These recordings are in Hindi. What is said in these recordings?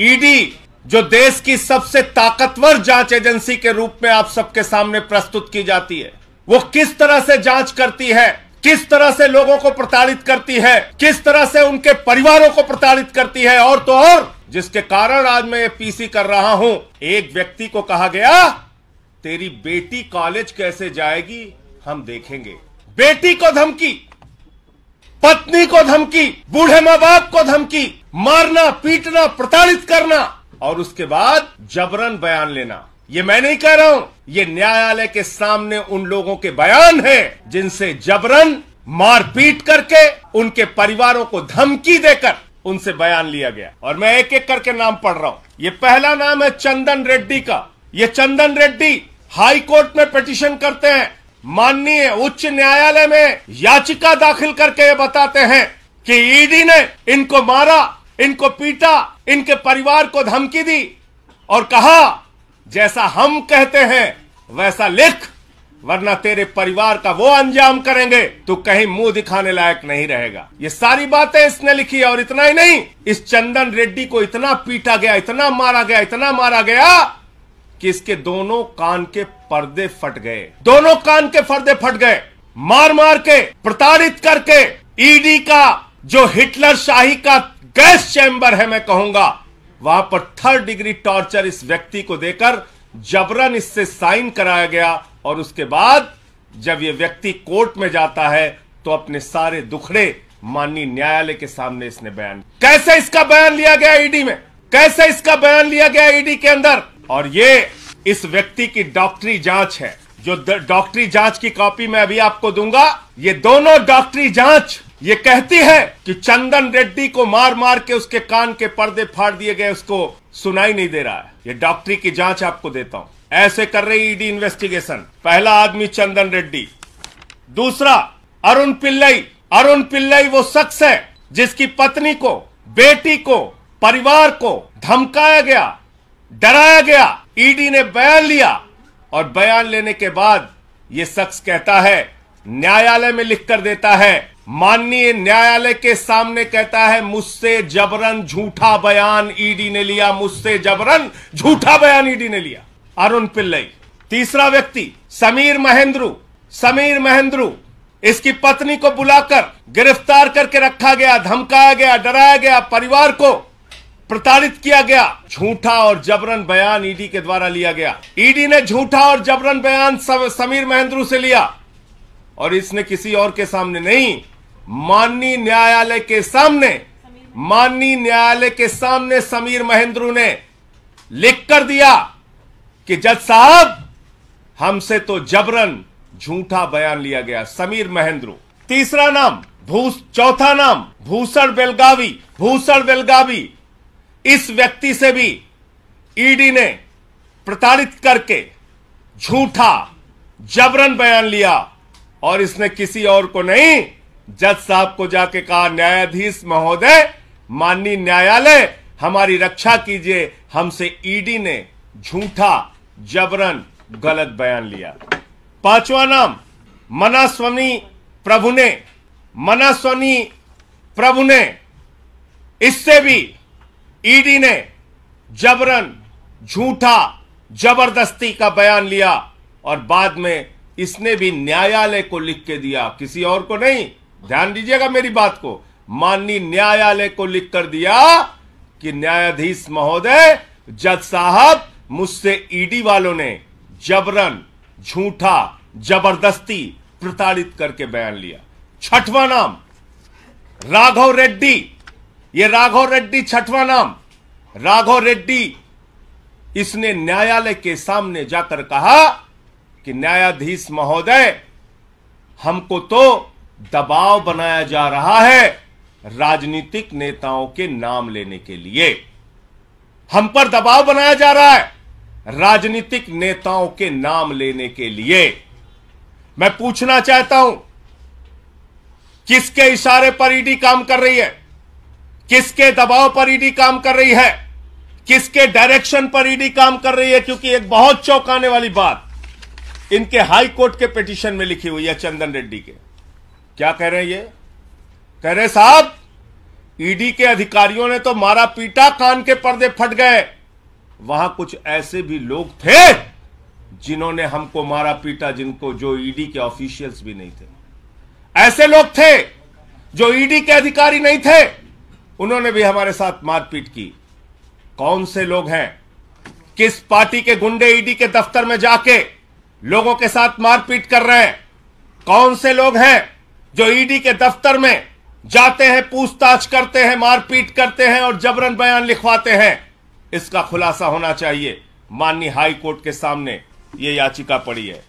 ईडी जो देश की सबसे ताकतवर जांच एजेंसी के रूप में आप सबके सामने प्रस्तुत की जाती है वो किस तरह से जांच करती है किस तरह से लोगों को प्रताड़ित करती है किस तरह से उनके परिवारों को प्रताड़ित करती है और तो और जिसके कारण आज मैं ये पीसी कर रहा हूं एक व्यक्ति को कहा गया तेरी बेटी कॉलेज कैसे जाएगी हम देखेंगे बेटी को धमकी पत्नी को धमकी बूढ़े माँ बाप को धमकी मारना पीटना प्रताड़ित करना और उसके बाद जबरन बयान लेना ये मैं नहीं कह रहा हूं ये न्यायालय के सामने उन लोगों के बयान है जिनसे जबरन मारपीट करके उनके परिवारों को धमकी देकर उनसे बयान लिया गया और मैं एक एक करके नाम पढ़ रहा हूँ ये पहला नाम है चंदन रेड्डी का ये चंदन रेड्डी हाई कोर्ट में पिटिशन करते हैं माननीय उच्च न्यायालय में याचिका दाखिल करके ये बताते हैं कि ईडी ने इनको मारा इनको पीटा इनके परिवार को धमकी दी और कहा जैसा हम कहते हैं वैसा लिख वरना तेरे परिवार का वो अंजाम करेंगे तो कहीं मुंह दिखाने लायक नहीं रहेगा ये सारी बातें इसने लिखी और इतना ही नहीं इस चंदन रेड्डी को इतना पीटा गया इतना मारा गया इतना मारा गया कि इसके दोनों कान के पर्दे फट गए दोनों कान के पर्दे फट गए मार मार के प्रताड़ित करके ईडी e का जो हिटलर शाही का गैस चैम्बर है मैं कहूंगा वहां पर थर्ड डिग्री टॉर्चर इस व्यक्ति को देकर जबरन इससे साइन कराया गया और उसके बाद जब यह व्यक्ति कोर्ट में जाता है तो अपने सारे दुखड़े माननीय न्यायालय के सामने इसने बयान कैसे इसका बयान लिया गया ईडी e में कैसे इसका बयान लिया गया ईडी e के अंदर और ये इस व्यक्ति की डॉक्टरी जांच है जो डॉक्टरी जांच की कॉपी मैं अभी आपको दूंगा ये दोनों डॉक्टरी जांच ये कहती है कि चंदन रेड्डी को मार मार के उसके कान के पर्दे फाड़ दिए गए उसको सुनाई नहीं दे रहा है ये डॉक्टरी की जांच आपको देता हूं ऐसे कर रही ईडी इन्वेस्टिगेशन पहला आदमी चंदन रेड्डी दूसरा अरुण पिल्लई अरुण पिल्लई वो शख्स है जिसकी पत्नी को बेटी को परिवार को धमकाया गया डराया गया ईडी e ने बयान लिया और बयान लेने के बाद ये शख्स कहता है न्यायालय में लिख कर देता है माननीय न्यायालय के सामने कहता है मुझसे जबरन झूठा बयान ईडी e ने लिया मुझसे जबरन झूठा बयान ईडी e ने लिया अरुण पिल्लई तीसरा व्यक्ति समीर महेंद्रू समीर महेंद्रू इसकी पत्नी को बुलाकर गिरफ्तार करके रखा गया धमकाया गया डराया गया परिवार को प्रताड़ित किया गया झूठा और जबरन बयान ईडी के द्वारा लिया गया ईडी ने झूठा और जबरन बयान समीर महेंद्रू से लिया और इसने किसी और के सामने नहीं माननीय न्यायालय के सामने माननीय न्यायालय के सामने समीर महेंद्रू ने लिख कर दिया कि जज साहब हमसे तो जबरन झूठा बयान लिया गया समीर महेंद्रू तीसरा नाम भूस चौथा नाम भूषण बेलगावी भूषण बेलगावी इस व्यक्ति से भी ईडी e ने प्रताड़ित करके झूठा जबरन बयान लिया और इसने किसी और को नहीं जज साहब को जाके कहा न्यायाधीश महोदय माननीय न्यायालय हमारी रक्षा कीजिए हमसे ईडी e ने झूठा जबरन गलत बयान लिया पांचवा नाम मनास्वनी प्रभु ने मनास्वनी प्रभु ने इससे भी ईडी ने जबरन झूठा जबरदस्ती का बयान लिया और बाद में इसने भी न्यायालय को लिख के दिया किसी और को नहीं ध्यान दीजिएगा मेरी बात को माननीय न्यायालय को लिख कर दिया कि न्यायाधीश महोदय जज साहब मुझसे ईडी वालों ने जबरन झूठा जबरदस्ती प्रताड़ित करके बयान लिया छठवां नाम राघव रेड्डी ये राघव रेड्डी छठवा नाम राघव रेड्डी इसने न्यायालय के सामने जाकर कहा कि न्यायाधीश महोदय हमको तो दबाव बनाया जा रहा है राजनीतिक नेताओं के नाम लेने के लिए हम पर दबाव बनाया जा रहा है राजनीतिक नेताओं के नाम लेने के लिए मैं पूछना चाहता हूं किसके इशारे पर ईडी काम कर रही है किसके दबाव पर ईडी काम कर रही है किसके डायरेक्शन पर ईडी काम कर रही है क्योंकि एक बहुत चौंकाने वाली बात इनके हाई कोर्ट के पिटिशन में लिखी हुई है चंदन रेड्डी के क्या कह रहे हैं ये कह रहे साहब ईडी के अधिकारियों ने तो मारा पीटा कान के पर्दे फट गए वहां कुछ ऐसे भी लोग थे जिन्होंने हमको मारा पीटा जिनको जो ईडी के ऑफिशियल्स भी नहीं थे ऐसे लोग थे जो ईडी के अधिकारी नहीं थे उन्होंने भी हमारे साथ मारपीट की कौन से लोग हैं किस पार्टी के गुंडे ईडी के दफ्तर में जाके लोगों के साथ मारपीट कर रहे हैं कौन से लोग हैं जो ईडी के दफ्तर में जाते हैं पूछताछ करते हैं मारपीट करते हैं और जबरन बयान लिखवाते हैं इसका खुलासा होना चाहिए माननीय हाई कोर्ट के सामने ये याचिका पड़ी है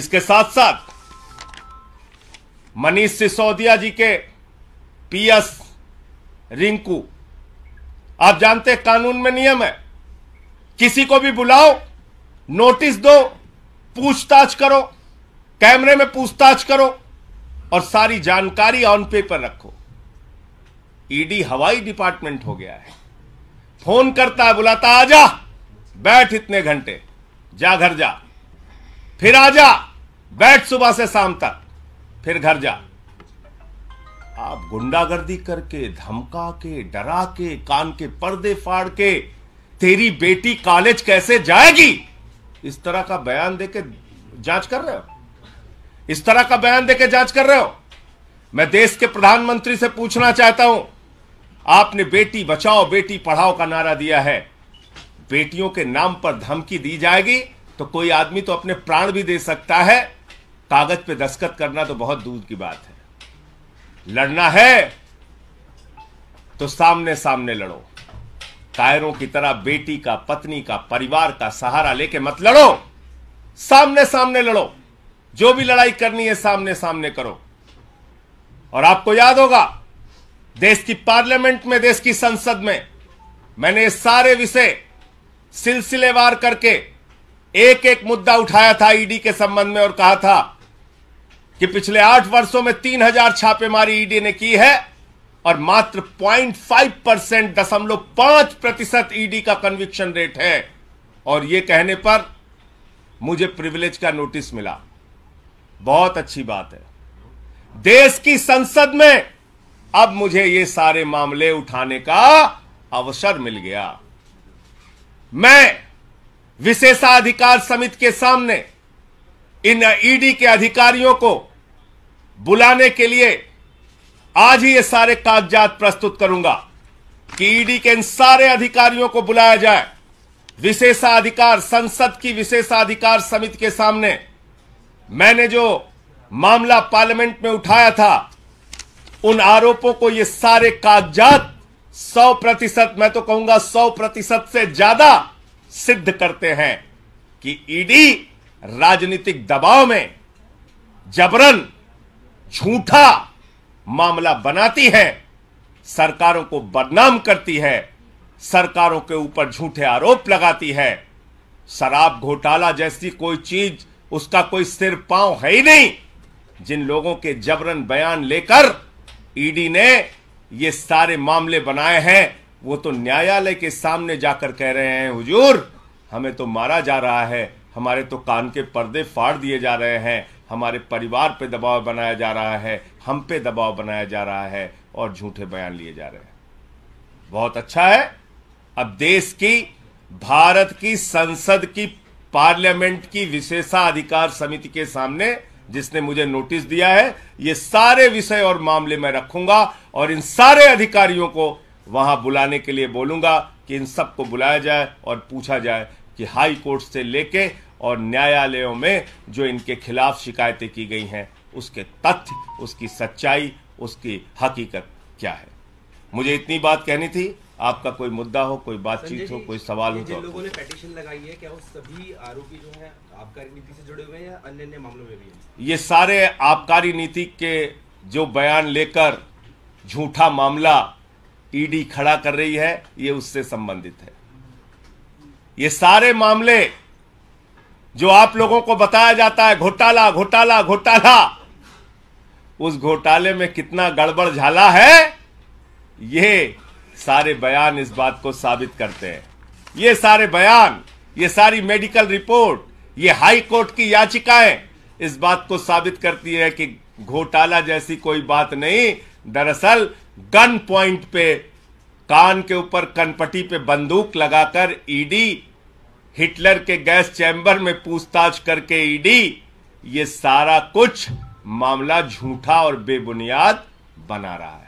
इसके साथ साथ मनीष सिसोदिया जी के पीएस रिंकू आप जानते हैं कानून में नियम है किसी को भी बुलाओ नोटिस दो पूछताछ करो कैमरे में पूछताछ करो और सारी जानकारी ऑन पेपर रखो ईडी e हवाई डिपार्टमेंट हो गया है फोन करता है बुलाता जा बैठ इतने घंटे जा घर जा फिर आ जा बैठ सुबह से शाम तक फिर घर जा आप गुंडागर्दी करके धमका के डरा के कान के पर्दे फाड़ के तेरी बेटी कॉलेज कैसे जाएगी इस तरह का बयान देके जांच कर रहे हो इस तरह का बयान देके जांच कर रहे हो मैं देश के प्रधानमंत्री से पूछना चाहता हूं आपने बेटी बचाओ बेटी पढ़ाओ का नारा दिया है बेटियों के नाम पर धमकी दी जाएगी तो कोई आदमी तो अपने प्राण भी दे सकता है कागज पे दस्तखत करना तो बहुत दूर की बात है लड़ना है तो सामने सामने लड़ो कायरों की तरह बेटी का पत्नी का परिवार का सहारा लेके मत लड़ो सामने सामने लड़ो जो भी लड़ाई करनी है सामने सामने करो और आपको याद होगा देश की पार्लियामेंट में देश की संसद में मैंने ये सारे विषय सिलसिलेवार करके एक एक मुद्दा उठाया था ईडी के संबंध में और कहा था कि पिछले आठ वर्षों में तीन हजार छापेमारी ईडी ने की है और मात्र पॉइंट फाइव परसेंट दशमलव पांच प्रतिशत ईडी का कन्विक्शन रेट है और यह कहने पर मुझे प्रिविलेज का नोटिस मिला बहुत अच्छी बात है देश की संसद में अब मुझे ये सारे मामले उठाने का अवसर मिल गया मैं विशेषाधिकार समिति के सामने इन ईडी e के अधिकारियों को बुलाने के लिए आज ही ये सारे कागजात प्रस्तुत करूंगा कि ईडी e के इन सारे अधिकारियों को बुलाया जाए विशेषाधिकार संसद की विशेषाधिकार समिति के सामने मैंने जो मामला पार्लियामेंट में उठाया था उन आरोपों को ये सारे कागजात सौ प्रतिशत मैं तो कहूंगा सौ प्रतिशत से ज्यादा सिद्ध करते हैं कि ईडी e राजनीतिक दबाव में जबरन झूठा मामला बनाती है सरकारों को बदनाम करती है सरकारों के ऊपर झूठे आरोप लगाती है शराब घोटाला जैसी कोई चीज उसका कोई सिर पांव है ही नहीं जिन लोगों के जबरन बयान लेकर ईडी ने ये सारे मामले बनाए हैं वो तो न्यायालय के सामने जाकर कह रहे हैं हुजूर हमें तो मारा जा रहा है हमारे तो कान के पर्दे फाड़ दिए जा रहे हैं हमारे परिवार पे दबाव बनाया जा रहा है हम पे दबाव बनाया जा रहा है और झूठे बयान लिए जा रहे हैं बहुत अच्छा है अब देश की भारत की संसद की पार्लियामेंट की विशेषाधिकार समिति के सामने जिसने मुझे नोटिस दिया है ये सारे विषय और मामले मैं रखूंगा और इन सारे अधिकारियों को वहां बुलाने के लिए बोलूंगा कि इन सबको बुलाया जाए और पूछा जाए कि हाई कोर्ट से लेके और न्यायालयों में जो इनके खिलाफ शिकायतें की गई हैं उसके तथ्य उसकी सच्चाई उसकी हकीकत क्या है मुझे इतनी बात कहनी थी आपका कोई मुद्दा हो कोई बातचीत हो कोई सवाल हो तो लोगों ने पेटिशन लगाई है क्या वो सभी आरोपी जो हैं आबकारी नीति से जुड़े हुए हैं या अन्य अन्य मामलों में भी है? ये सारे आबकारी नीति के जो बयान लेकर झूठा मामला ईडी खड़ा कर रही है ये उससे संबंधित है ये सारे मामले जो आप लोगों को बताया जाता है घोटाला घोटाला घोटाला उस घोटाले में कितना गड़बड़ झाला है ये सारे बयान इस बात को साबित करते हैं ये सारे बयान ये सारी मेडिकल रिपोर्ट ये हाई कोर्ट की याचिकाएं इस बात को साबित करती है कि घोटाला जैसी कोई बात नहीं दरअसल गन पॉइंट पे कान के ऊपर कनपटी पे बंदूक लगाकर ईडी हिटलर के गैस चैम्बर में पूछताछ करके ईडी ये सारा कुछ मामला झूठा और बेबुनियाद बना रहा है